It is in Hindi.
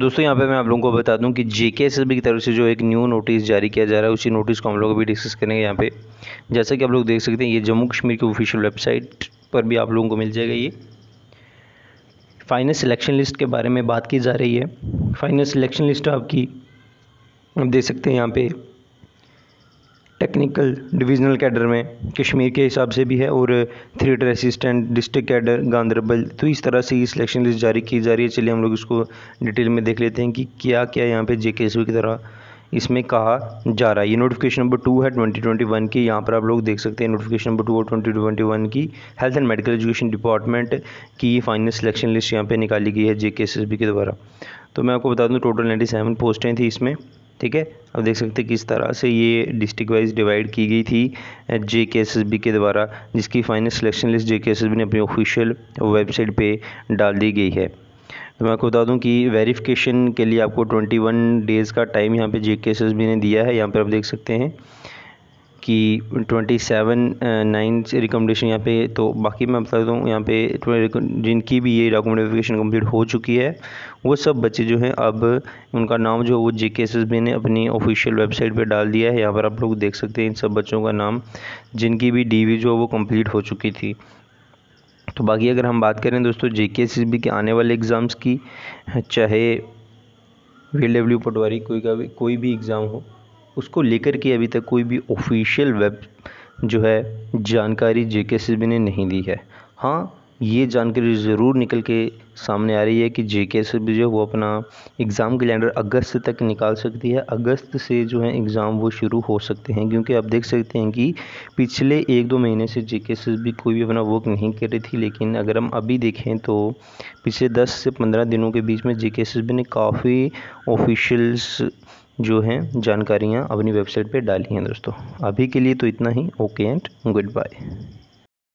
दोस्तों यहाँ पे मैं आप लोगों को बता दूं कि जे के की तरफ से जो एक न्यू नोटिस जारी किया जा रहा है उसी नोटिस को हम लोग अभी डिस्कस करेंगे यहाँ पे जैसा कि आप लोग देख सकते हैं ये जम्मू कश्मीर की ऑफिशियल वेबसाइट पर भी आप लोगों को मिल जाएगा ये फाइनल सिलेक्शन लिस्ट के बारे में बात की जा रही है फाइनल सिलेक्शन लिस्ट आपकी आप देख सकते हैं यहाँ पर टेक्निकल डिवीजनल कैडर में कश्मीर के हिसाब से भी है और theatre assistant district cadre Ganderbal तो इस तरह से ये सिलेक्शन लिस्ट जारी की जा रही है चलिए हम लोग इसको डिटेल में देख लेते हैं कि क्या क्या यहाँ पे जे की तरह इसमें कहा जा रहा है ये नोटिफिकेशन नंबर टू है ट्वेंटी ट्वेंटी वन की यहाँ पर आप लोग देख सकते हैं नोटिफिकेशन नंबर टू और ट्वेंटी ट्वेंटी वन की health and medical education department की फाइनल सिलेक्शन लिस्ट यहाँ पे निकाली गई है जे के के द्वारा तो मैं आपको बता दूँ टोटल नाइन्टी सेवन पोस्टें थी इसमें ठीक है अब देख सकते हैं किस तरह से ये डिस्ट्रिक्ट वाइज डिवाइड की गई थी जे के एस एस बी के द्वारा जिसकी फाइनल सिलेक्शन लिस्ट जे के एस एस बी ने अपनी ऑफिशियल वेबसाइट पे डाल दी गई है तो मैं आपको बता दूं कि वेरिफिकेशन के लिए आपको 21 डेज़ का टाइम यहाँ पे जे के एस एस बी ने दिया है यहाँ पर आप देख सकते हैं कि ट्वेंटी सेवन नाइन रिकमेंडेशन यहाँ पे तो बाकी मैं बता दूँ हूँ यहाँ पे जिनकी भी ये डॉक्यूमेंट वेरिफिकेशन कम्प्लीट हो चुकी है वो सब बच्चे जो हैं अब उनका नाम जो वो जे के एस एस बी ने अपनी ऑफिशियल वेबसाइट पे डाल दिया है यहाँ पर आप लोग देख सकते हैं इन सब बच्चों का नाम जिनकी भी डी वी जो वो कम्प्लीट हो चुकी थी तो बाकी अगर हम बात करें दोस्तों जे के एस एस बी के आने वाले एग्ज़ाम्स की चाहे वी डब्ल्यू पटवारी कोई का भी कोई भी एग्ज़ाम हो उसको लेकर के अभी तक कोई भी ऑफिशियल वेब जो है जानकारी जे के सी बी ने नहीं दी है हाँ ये जानकारी ज़रूर निकल के सामने आ रही है कि जे के एस भी जो है वो अपना एग्ज़ाम कैलेंडर अगस्त तक निकाल सकती है अगस्त से जो है एग्ज़ाम वो शुरू हो सकते हैं क्योंकि आप देख सकते हैं कि पिछले एक दो महीने से जे के भी कोई भी अपना वर्क नहीं कर रही थी लेकिन अगर हम अभी देखें तो पिछले दस से पंद्रह दिनों के बीच में जे के ने काफ़ी ऑफिशल्स जो हैं जानकारियाँ अपनी वेबसाइट पर डाली हैं दोस्तों अभी के लिए तो इतना ही ओके एंड गुड बाय